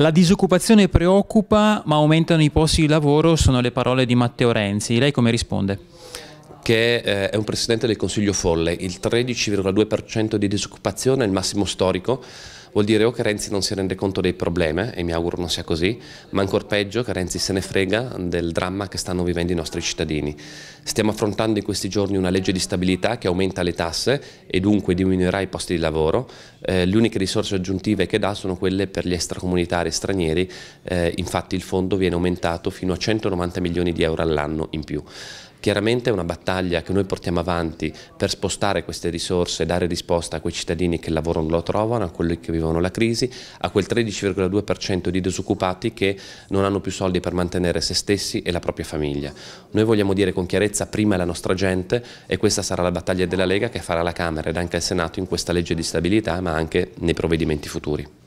La disoccupazione preoccupa, ma aumentano i posti di lavoro, sono le parole di Matteo Renzi. Lei come risponde? che eh, è un presidente del Consiglio folle, il 13,2% di disoccupazione è il massimo storico, Vuol dire o che Renzi non si rende conto dei problemi, e mi auguro non sia così, ma ancora peggio che Renzi se ne frega del dramma che stanno vivendo i nostri cittadini. Stiamo affrontando in questi giorni una legge di stabilità che aumenta le tasse e dunque diminuirà i posti di lavoro. Eh, le uniche risorse aggiuntive che dà sono quelle per gli extracomunitari stranieri, eh, infatti il fondo viene aumentato fino a 190 milioni di euro all'anno in più. Chiaramente è una battaglia che noi portiamo avanti per spostare queste risorse dare risposta a quei cittadini che il lavoro non lo trovano, a quelli che vivono la crisi, a quel 13,2% di disoccupati che non hanno più soldi per mantenere se stessi e la propria famiglia. Noi vogliamo dire con chiarezza prima la nostra gente e questa sarà la battaglia della Lega che farà la Camera ed anche il Senato in questa legge di stabilità ma anche nei provvedimenti futuri.